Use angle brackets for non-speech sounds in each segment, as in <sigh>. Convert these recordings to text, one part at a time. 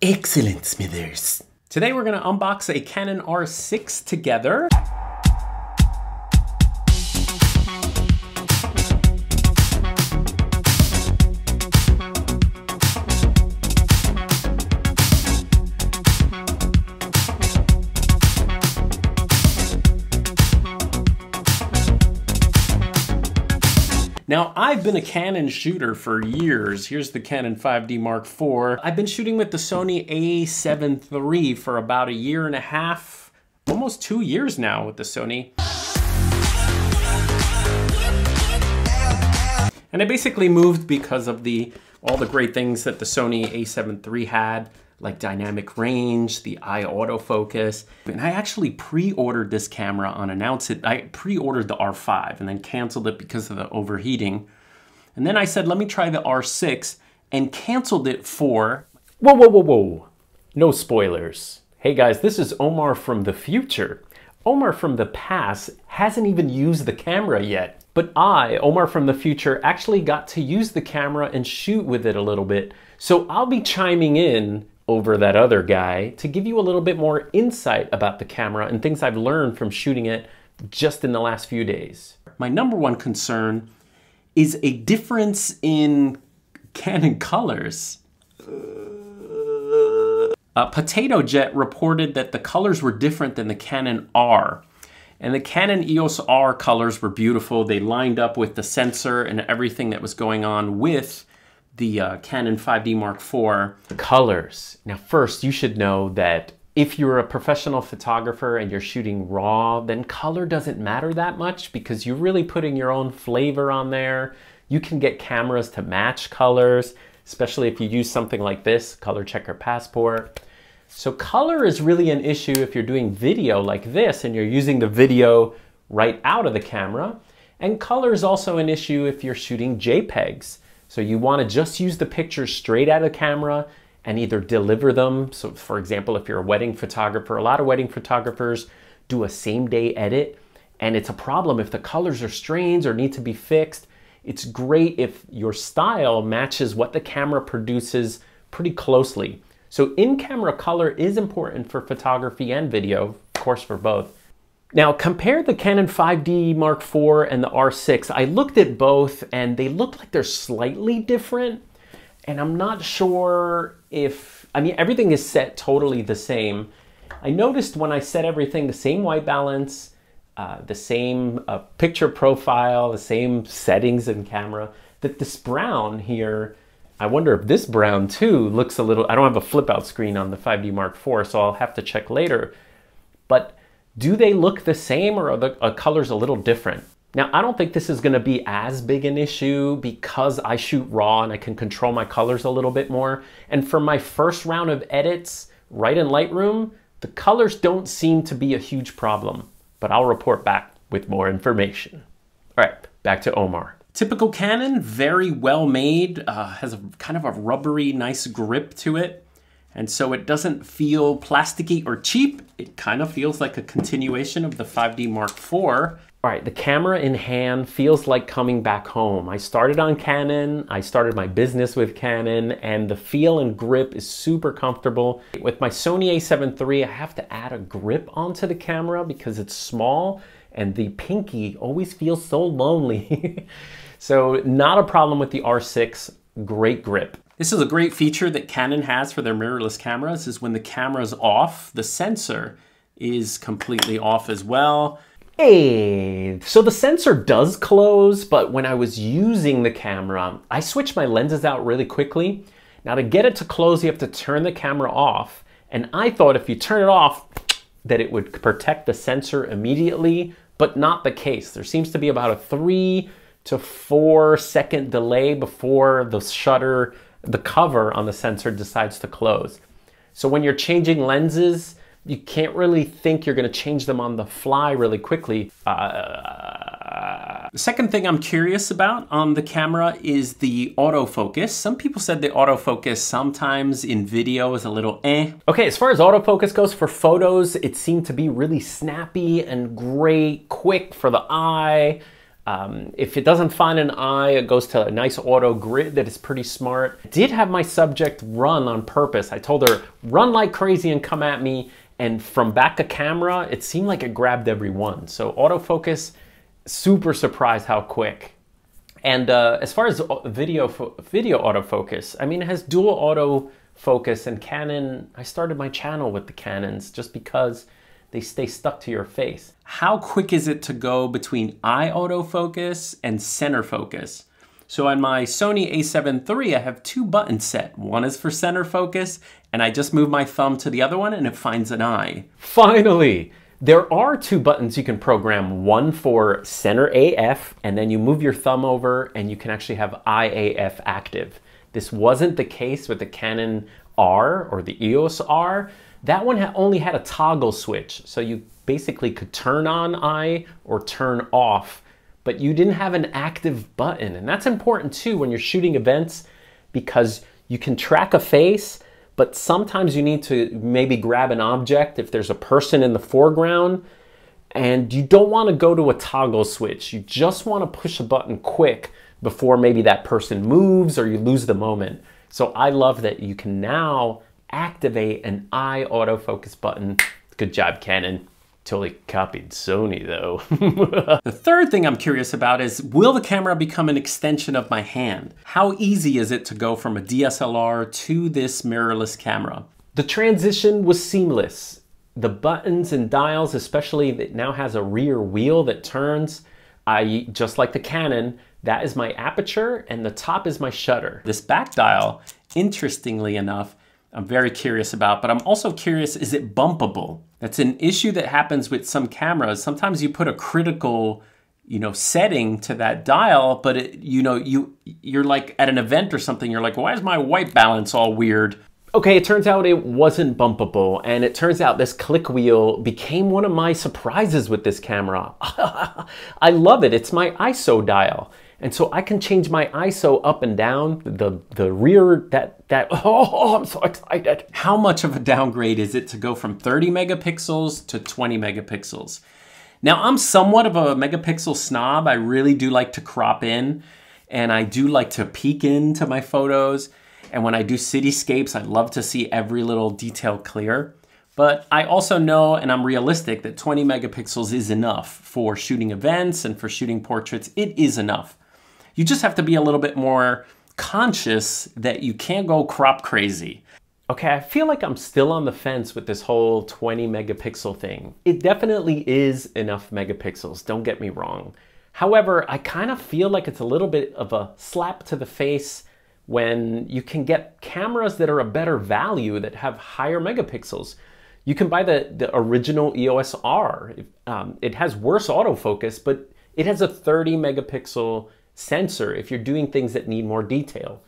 Excellent, Smithers. Today we're gonna unbox a Canon R6 together. Now, I've been a Canon shooter for years. Here's the Canon 5D Mark IV. I've been shooting with the Sony a7 III for about a year and a half, almost two years now with the Sony. And I basically moved because of the all the great things that the Sony a7 III had like dynamic range, the eye autofocus. And I actually pre-ordered this camera on Announce It. I pre-ordered the R5 and then canceled it because of the overheating. And then I said, let me try the R6 and canceled it for... Whoa, whoa, whoa, whoa. No spoilers. Hey guys, this is Omar from the future. Omar from the past hasn't even used the camera yet. But I, Omar from the future, actually got to use the camera and shoot with it a little bit. So I'll be chiming in over that other guy to give you a little bit more insight about the camera and things I've learned from shooting it just in the last few days. My number one concern is a difference in Canon colors. Uh, Potato Jet reported that the colors were different than the Canon R. And the Canon EOS R colors were beautiful. They lined up with the sensor and everything that was going on with the uh, Canon 5D Mark IV. Colors. Now, first, you should know that if you're a professional photographer and you're shooting raw, then color doesn't matter that much because you're really putting your own flavor on there. You can get cameras to match colors, especially if you use something like this, Color Checker Passport. So color is really an issue if you're doing video like this and you're using the video right out of the camera. And color is also an issue if you're shooting JPEGs. So you want to just use the pictures straight out of the camera and either deliver them. So for example, if you're a wedding photographer, a lot of wedding photographers do a same day edit and it's a problem if the colors are strange or need to be fixed. It's great if your style matches what the camera produces pretty closely. So in-camera color is important for photography and video, of course for both, now compare the Canon 5D Mark IV and the R6. I looked at both and they look like they're slightly different and I'm not sure if, I mean, everything is set totally the same. I noticed when I set everything, the same white balance, uh, the same uh, picture profile, the same settings and camera, that this brown here, I wonder if this brown too looks a little, I don't have a flip out screen on the 5D Mark IV, so I'll have to check later. But do they look the same or are the uh, colors a little different? Now, I don't think this is gonna be as big an issue because I shoot raw and I can control my colors a little bit more. And for my first round of edits right in Lightroom, the colors don't seem to be a huge problem, but I'll report back with more information. All right, back to Omar. Typical Canon, very well made, uh, has a kind of a rubbery, nice grip to it. And so it doesn't feel plasticky or cheap. It kind of feels like a continuation of the 5D Mark IV. All right, the camera in hand feels like coming back home. I started on Canon, I started my business with Canon, and the feel and grip is super comfortable. With my Sony a7 III, I have to add a grip onto the camera because it's small and the pinky always feels so lonely. <laughs> so not a problem with the R6, great grip. This is a great feature that Canon has for their mirrorless cameras is when the camera's off, the sensor is completely off as well. Hey, so the sensor does close, but when I was using the camera, I switched my lenses out really quickly. Now to get it to close, you have to turn the camera off. And I thought if you turn it off, that it would protect the sensor immediately, but not the case. There seems to be about a three to four second delay before the shutter the cover on the sensor decides to close. So when you're changing lenses, you can't really think you're gonna change them on the fly really quickly. Uh... The second thing I'm curious about on the camera is the autofocus. Some people said the autofocus sometimes in video is a little eh. Okay, as far as autofocus goes for photos, it seemed to be really snappy and great, quick for the eye. Um, if it doesn't find an eye, it goes to a nice auto grid that is pretty smart. I did have my subject run on purpose. I told her, run like crazy and come at me. And from back of camera, it seemed like it grabbed every one. So autofocus, super surprised how quick. And uh, as far as video, video autofocus, I mean, it has dual autofocus and Canon, I started my channel with the Canons just because they stay stuck to your face. How quick is it to go between eye autofocus and center focus? So on my Sony a7 III, I have two buttons set. One is for center focus, and I just move my thumb to the other one and it finds an eye. Finally! There are two buttons you can program, one for center AF, and then you move your thumb over and you can actually have IAF active. This wasn't the case with the Canon R or the EOS R, that one ha only had a toggle switch, so you basically could turn on I or turn off, but you didn't have an active button. And that's important too when you're shooting events because you can track a face, but sometimes you need to maybe grab an object if there's a person in the foreground and you don't want to go to a toggle switch. You just want to push a button quick before maybe that person moves or you lose the moment. So I love that you can now activate an eye autofocus button. Good job, Canon. Totally copied Sony though. <laughs> the third thing I'm curious about is will the camera become an extension of my hand? How easy is it to go from a DSLR to this mirrorless camera? The transition was seamless. The buttons and dials, especially that now has a rear wheel that turns, I just like the Canon, that is my aperture and the top is my shutter. This back dial, interestingly enough, I'm very curious about, but I'm also curious, is it bumpable? That's an issue that happens with some cameras. Sometimes you put a critical you know setting to that dial but it, you know you you're like at an event or something you're like why is my white balance all weird Okay, it turns out it wasn't bumpable, and it turns out this click wheel became one of my surprises with this camera. <laughs> I love it, it's my ISO dial. And so I can change my ISO up and down, the, the rear, that, that, <laughs> oh, I'm so excited. How much of a downgrade is it to go from 30 megapixels to 20 megapixels? Now I'm somewhat of a megapixel snob. I really do like to crop in and I do like to peek into my photos. And when I do cityscapes, I love to see every little detail clear. But I also know, and I'm realistic, that 20 megapixels is enough for shooting events and for shooting portraits. It is enough. You just have to be a little bit more conscious that you can't go crop crazy. Okay, I feel like I'm still on the fence with this whole 20 megapixel thing. It definitely is enough megapixels, don't get me wrong. However, I kind of feel like it's a little bit of a slap to the face when you can get cameras that are a better value that have higher megapixels. You can buy the, the original EOS R. Um, it has worse autofocus, but it has a 30 megapixel sensor if you're doing things that need more detail.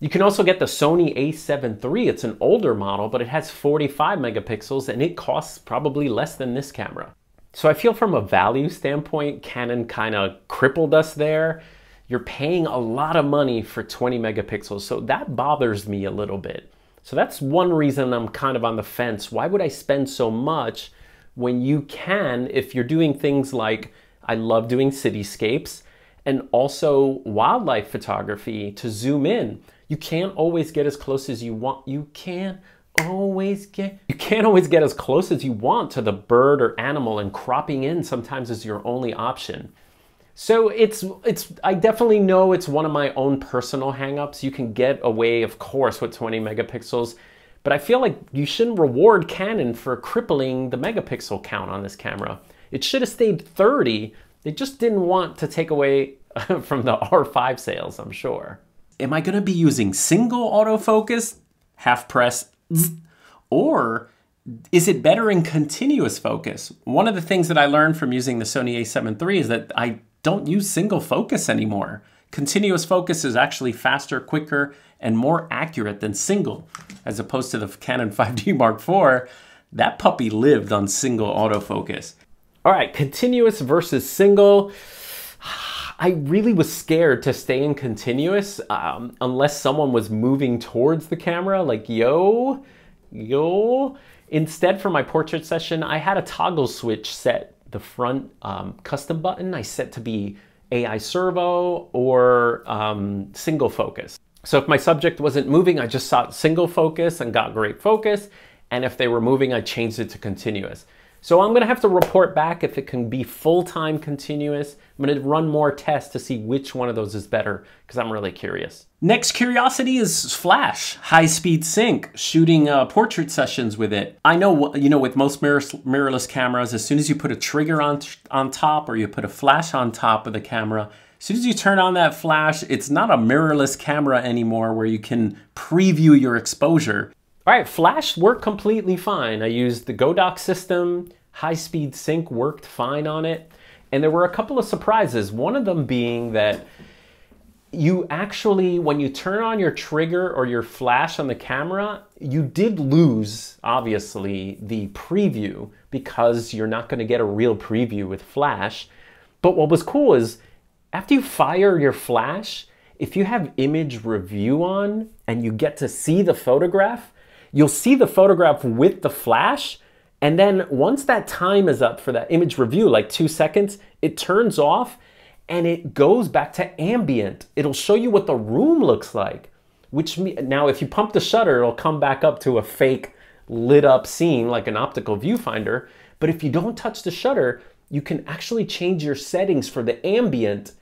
You can also get the Sony a7 III. It's an older model, but it has 45 megapixels and it costs probably less than this camera. So I feel from a value standpoint, Canon kind of crippled us there. You're paying a lot of money for 20 megapixels, so that bothers me a little bit. So that's one reason I'm kind of on the fence. Why would I spend so much when you can, if you're doing things like, I love doing cityscapes, and also wildlife photography to zoom in. You can't always get as close as you want. You can't always get you can't always get as close as you want to the bird or animal and cropping in sometimes is your only option. So it's it's I definitely know it's one of my own personal hangups. You can get away of course with 20 megapixels, but I feel like you shouldn't reward Canon for crippling the megapixel count on this camera. It should have stayed 30 they just didn't want to take away <laughs> from the R5 sales, I'm sure. Am I going to be using single autofocus, half press, or is it better in continuous focus? One of the things that I learned from using the Sony a7 III is that I don't use single focus anymore. Continuous focus is actually faster, quicker, and more accurate than single, as opposed to the Canon 5D <laughs> Mark IV. That puppy lived on single autofocus. All right, continuous versus single. <sighs> I really was scared to stay in continuous um, unless someone was moving towards the camera, like yo, yo. Instead, for my portrait session, I had a toggle switch set. The front um, custom button I set to be AI servo or um, single focus. So if my subject wasn't moving, I just sought single focus and got great focus. And if they were moving, I changed it to continuous. So I'm gonna have to report back if it can be full-time continuous. I'm gonna run more tests to see which one of those is better because I'm really curious. Next curiosity is Flash, high-speed sync, shooting uh, portrait sessions with it. I know, you know, with most mirrorless cameras, as soon as you put a trigger on, on top or you put a flash on top of the camera, as soon as you turn on that flash, it's not a mirrorless camera anymore where you can preview your exposure. All right, Flash worked completely fine. I used the Godoc system, high-speed sync worked fine on it, and there were a couple of surprises, one of them being that you actually, when you turn on your trigger or your flash on the camera, you did lose, obviously, the preview because you're not gonna get a real preview with flash. But what was cool is after you fire your flash, if you have image review on and you get to see the photograph, you'll see the photograph with the flash. And then once that time is up for that image review, like two seconds, it turns off and it goes back to ambient. It'll show you what the room looks like, which now if you pump the shutter, it'll come back up to a fake lit up scene like an optical viewfinder. But if you don't touch the shutter, you can actually change your settings for the ambient.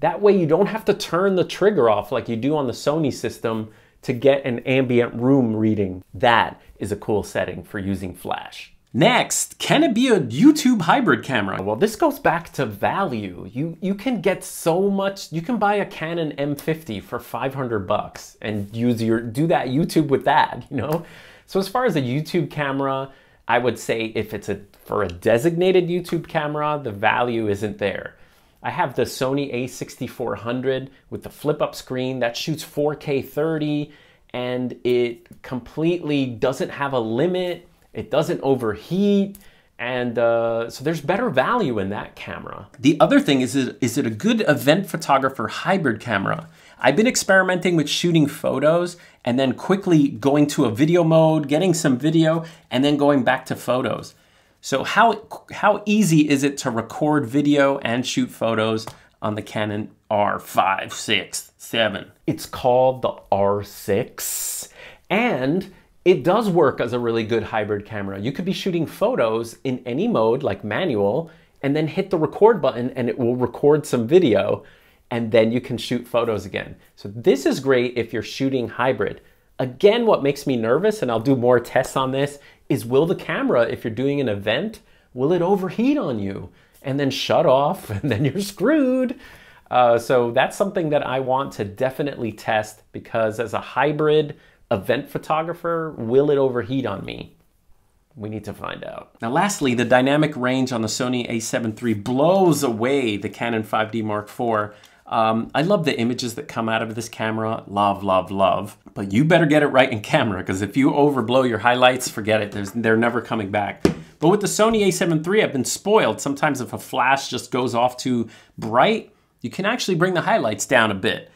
That way you don't have to turn the trigger off like you do on the Sony system to get an ambient room reading. That is a cool setting for using flash. Next, can it be a YouTube hybrid camera? Well, this goes back to value. You, you can get so much, you can buy a Canon M50 for 500 bucks and use your, do that YouTube with that, <laughs> you know? So as far as a YouTube camera, I would say if it's a, for a designated YouTube camera, the value isn't there. I have the Sony a6400 with the flip up screen that shoots 4K 30 and it completely doesn't have a limit, it doesn't overheat. And uh, so there's better value in that camera. The other thing is, it, is it a good event photographer hybrid camera? I've been experimenting with shooting photos and then quickly going to a video mode, getting some video, and then going back to photos. So how, how easy is it to record video and shoot photos on the Canon R5, 6, 7? It's called the R6 and it does work as a really good hybrid camera. You could be shooting photos in any mode like manual and then hit the record button and it will record some video and then you can shoot photos again. So this is great if you're shooting hybrid. Again, what makes me nervous, and I'll do more tests on this, is will the camera, if you're doing an event, will it overheat on you and then shut off <laughs> and then you're screwed? Uh, so that's something that I want to definitely test because as a hybrid event photographer, will it overheat on me? We need to find out. Now lastly, the dynamic range on the Sony a7 III blows away the Canon 5D Mark IV um, I love the images that come out of this camera. Love, love, love. But you better get it right in camera because if you overblow your highlights, forget it. There's, they're never coming back. But with the Sony a7 III, I've been spoiled. Sometimes if a flash just goes off too bright, you can actually bring the highlights down a bit.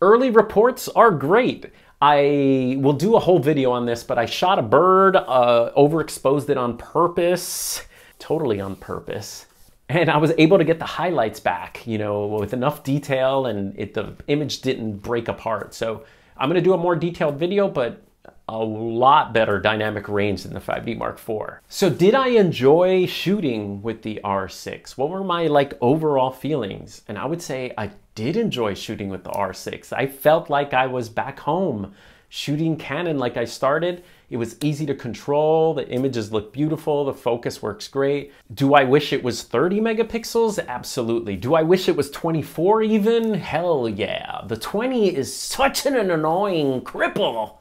Early reports are great. I will do a whole video on this, but I shot a bird, uh, overexposed it on purpose, totally on purpose and I was able to get the highlights back, you know, with enough detail and it, the image didn't break apart. So I'm gonna do a more detailed video, but a lot better dynamic range than the 5D Mark IV. So did I enjoy shooting with the R6? What were my like overall feelings? And I would say I did enjoy shooting with the R6. I felt like I was back home shooting Canon like I started. It was easy to control, the images look beautiful, the focus works great. Do I wish it was 30 megapixels? Absolutely. Do I wish it was 24 even? Hell yeah. The 20 is such an annoying cripple.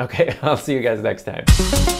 Okay, <laughs> I'll see you guys next time.